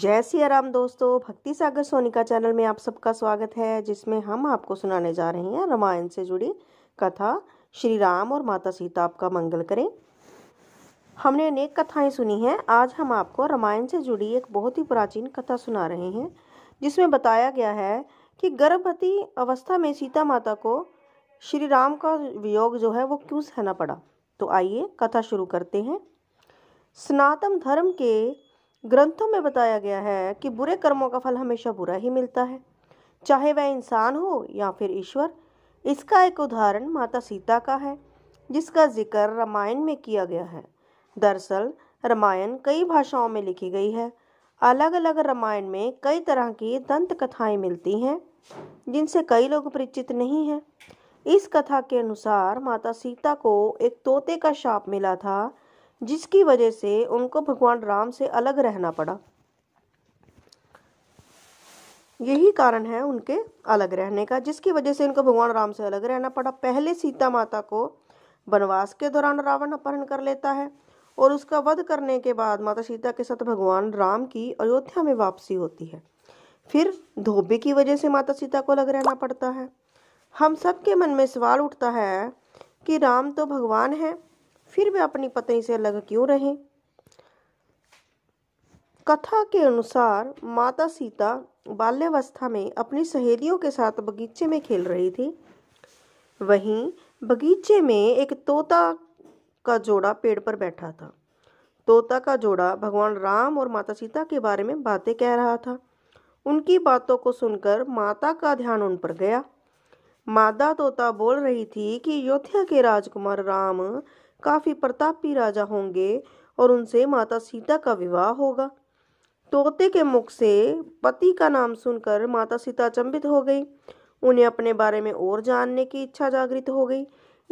जय सिया राम दोस्तों भक्ति सागर सोनिका चैनल में आप सबका स्वागत है जिसमें हम आपको सुनाने जा रहे हैं रामायण से जुड़ी कथा श्री राम और माता सीता आपका मंगल करें हमने अनेक कथाएं सुनी हैं आज हम आपको रामायण से जुड़ी एक बहुत ही प्राचीन कथा सुना रहे हैं जिसमें बताया गया है कि गर्भवती अवस्था में सीता माता को श्री राम का वियोग जो है वो क्यों सहना पड़ा तो आइए कथा शुरू करते हैं सनातन धर्म के ग्रंथों में बताया गया है कि बुरे कर्मों का फल हमेशा बुरा ही मिलता है चाहे वह इंसान हो या फिर ईश्वर इसका एक उदाहरण माता सीता का है जिसका जिक्र रामायण में किया गया है दरअसल रामायण कई भाषाओं में लिखी गई है अलग अलग रामायण में कई तरह की दंत कथाएं मिलती हैं जिनसे कई लोग परिचित नहीं हैं इस कथा के अनुसार माता सीता को एक तोते का शाप मिला था जिसकी वजह से उनको भगवान राम से अलग रहना पड़ा यही कारण है उनके अलग रहने का जिसकी वजह से इनको भगवान राम से अलग रहना पड़ा पहले सीता माता को वनवास के दौरान रावण अपहरण कर लेता है और उसका वध करने के बाद माता सीता के साथ भगवान राम की अयोध्या में वापसी होती है फिर धोबे की वजह से माता सीता को अलग रहना पड़ता है हम सबके मन में सवाल उठता है कि राम तो भगवान है फिर वे अपनी पत्नी से अलग क्यों रहे कथा के अनुसार माता सीता बाल्यावस्था में अपनी सहेलियों के साथ बगीचे में खेल रही थी वहीं बगीचे में एक तोता का जोड़ा पेड़ पर बैठा था तोता का जोड़ा भगवान राम और माता सीता के बारे में बातें कह रहा था उनकी बातों को सुनकर माता का ध्यान उन पर गया मादा तोता बोल रही थी कि अयोध्या के राजकुमार राम काफ़ी प्रतापी राजा होंगे और उनसे माता सीता का विवाह होगा तोते के मुख से पति का नाम सुनकर माता सीता चंबित हो गई उन्हें अपने बारे में और जानने की इच्छा जागृत हो गई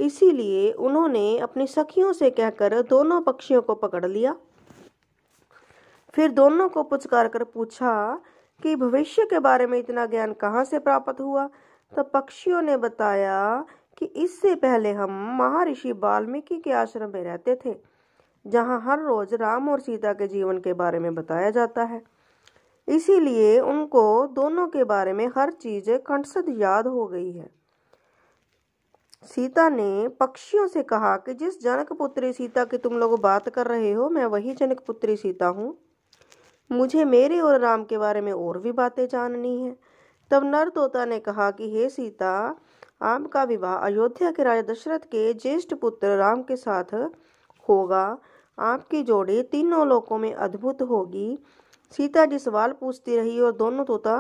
इसीलिए उन्होंने अपनी सखियों से कहकर दोनों पक्षियों को पकड़ लिया फिर दोनों को पुचकार कर पूछा कि भविष्य के बारे में इतना ज्ञान कहाँ से प्राप्त हुआ तब पक्षियों ने बताया कि इससे पहले हम महर्षि वाल्मीकि के आश्रम में रहते थे जहाँ हर रोज राम और सीता के जीवन के बारे में बताया जाता है इसीलिए उनको दोनों के बारे में हर चीज़ कंठसद याद हो गई है सीता ने पक्षियों से कहा कि जिस जनक पुत्री सीता की तुम लोग बात कर रहे हो मैं वही जनक पुत्री सीता हूँ मुझे मेरे और राम के बारे में और भी बातें जाननी है तब नर तोता ने कहा कि हे सीता आम का विवाह अयोध्या के राजा दशरथ के ज्येष्ठ पुत्र राम के साथ होगा आपकी जोड़ी तीनों लोकों में अद्भुत होगी सीता जी सवाल पूछती रही और दोनों तोता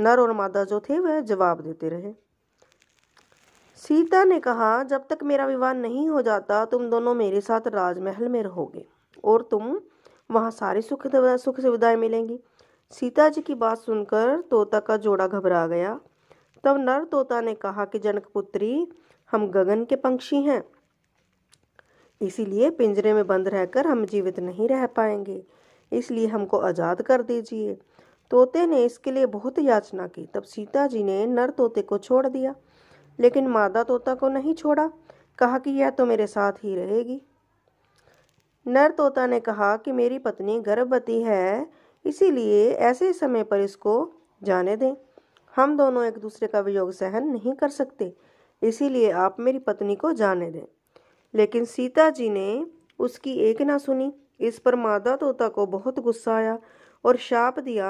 नर और मादा जो थे वह जवाब देते रहे सीता ने कहा जब तक मेरा विवाह नहीं हो जाता तुम दोनों मेरे साथ राजमहल में रहोगे और तुम वहाँ सारी सुख सुख सुविधाएं मिलेंगी सीता जी की बात सुनकर तोता का जोड़ा घबरा गया तब नर तोता ने कहा कि जनकपुत्री हम गगन के पंक्षी हैं इसीलिए पिंजरे में बंद रहकर हम जीवित नहीं रह पाएंगे इसलिए हमको आज़ाद कर दीजिए तोते ने इसके लिए बहुत याचना की तब सीता जी ने नर तोते को छोड़ दिया लेकिन मादा तोता को नहीं छोड़ा कहा कि यह तो मेरे साथ ही रहेगी नर तोता ने कहा कि मेरी पत्नी गर्भवती है इसीलिए ऐसे समय पर इसको जाने दें हम दोनों एक दूसरे का वियोग सहन नहीं कर सकते इसीलिए आप मेरी पत्नी को जाने दें लेकिन सीता जी ने उसकी एक ना सुनी इस पर मादा तोता को बहुत गुस्सा आया और शाप दिया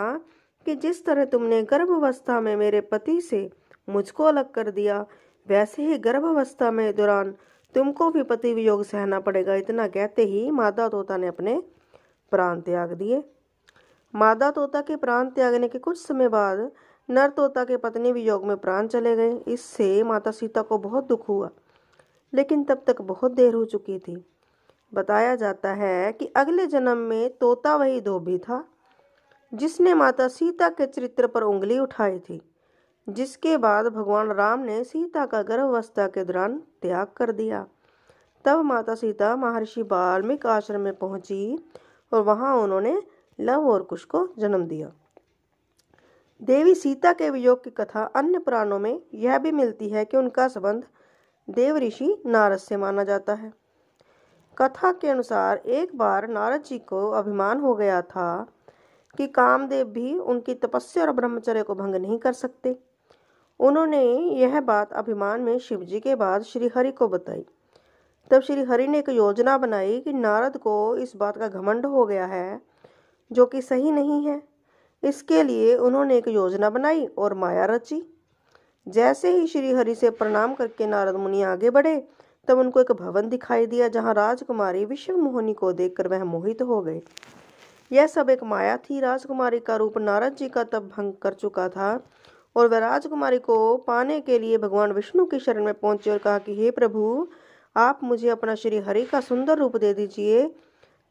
कि जिस तरह तुमने गर्भावस्था में मेरे पति से मुझको अलग कर दिया वैसे ही गर्भावस्था में दौरान तुमको भी पति वियोग सहना पड़ेगा इतना कहते ही मादा तोता ने अपने प्राण त्याग दिए मादा तोता के प्राण त्यागने के कुछ समय बाद नर तोता के पत्नी भी योग में प्राण चले गए इससे माता सीता को बहुत दुख हुआ लेकिन तब तक बहुत देर हो चुकी थी बताया जाता है कि अगले जन्म में तोता वही धोबी था जिसने माता सीता के चरित्र पर उंगली उठाई थी जिसके बाद भगवान राम ने सीता का गर्भावस्था के दौरान त्याग कर दिया तब माता सीता महर्षि वाल्मीकि आश्रम में पहुंची और वहां उन्होंने लव और कुश को जन्म दिया देवी सीता के वियोग की कथा अन्य पुराणों में यह भी मिलती है कि उनका संबंध देव ऋषि नारद से माना जाता है कथा के अनुसार एक बार नारद जी को अभिमान हो गया था कि कामदेव भी उनकी तपस्या और ब्रह्मचर्य को भंग नहीं कर सकते उन्होंने यह बात अभिमान में शिव जी के बाद श्रीहरि को बताई तब श्री हरि ने एक योजना बनाई कि नारद को इस बात का घमंड हो गया है जो कि सही नहीं है इसके लिए उन्होंने एक योजना बनाई और माया रची जैसे ही श्री हरि से प्रणाम करके नारद मुनि आगे बढ़े तब उनको एक भवन दिखाई दिया जहाँ राजकुमारी विश्व मोहनी को देखकर वह मोहित हो गए यह सब एक माया थी राजकुमारी का रूप नारद जी का तब भंग कर चुका था और वह राजकुमारी को पाने के लिए भगवान विष्णु की शरण में पहुंचे और कहा कि हे प्रभु आप मुझे अपना श्री हरि का सुंदर रूप दे दीजिए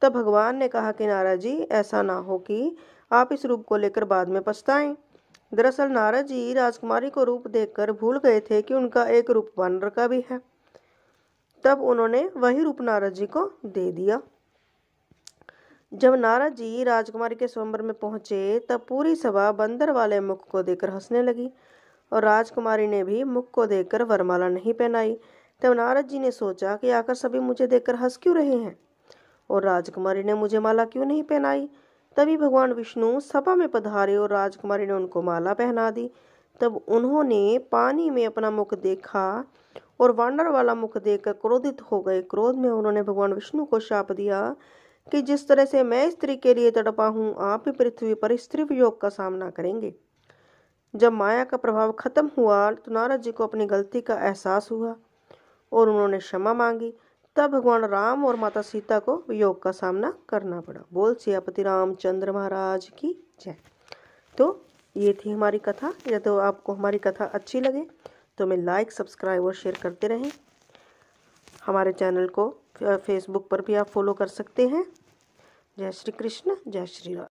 तब भगवान ने कहा कि नाराज जी ऐसा ना हो कि आप इस रूप को लेकर बाद में पछताएं दरअसल नारद जी राजकुमारी को रूप देखकर भूल गए थे कि उनका एक रूप वानर का भी है तब उन्होंने वही रूप नारद जी को दे दिया जब नारद जी राजकुमारी के स्वयंवर में पहुंचे तब पूरी सभा बंदर वाले मुख को देखकर हंसने लगी और राजकुमारी ने भी मुख को देखकर वरमाला नहीं पहनाई तब नारद जी ने सोचा कि आकर सभी मुझे देखकर हंस क्यों रहे हैं और राजकुमारी ने मुझे माला क्यों नहीं पहनाई तभी भगवान विष्णु सभा में पधारे और राजकुमारी ने उनको माला पहना दी तब उन्होंने पानी में अपना मुख देखा और वानर वाला मुख देखकर क्रोधित हो गए क्रोध में उन्होंने भगवान विष्णु को शाप दिया कि जिस तरह से मैं स्त्री के लिए तड़पा हूँ आप ही पृथ्वी पर स्त्री वियोग का सामना करेंगे जब माया का प्रभाव खत्म हुआ तो नारद जी को अपनी गलती का एहसास हुआ और उन्होंने क्षमा मांगी तब भगवान राम और माता सीता को योग का सामना करना पड़ा बोल सियापति रामचंद्र महाराज की जय तो ये थी हमारी कथा या तो आपको हमारी कथा अच्छी लगे तो हमें लाइक सब्सक्राइब और शेयर करते रहें हमारे चैनल को फेसबुक पर भी आप फॉलो कर सकते हैं जय श्री कृष्ण जय श्री राम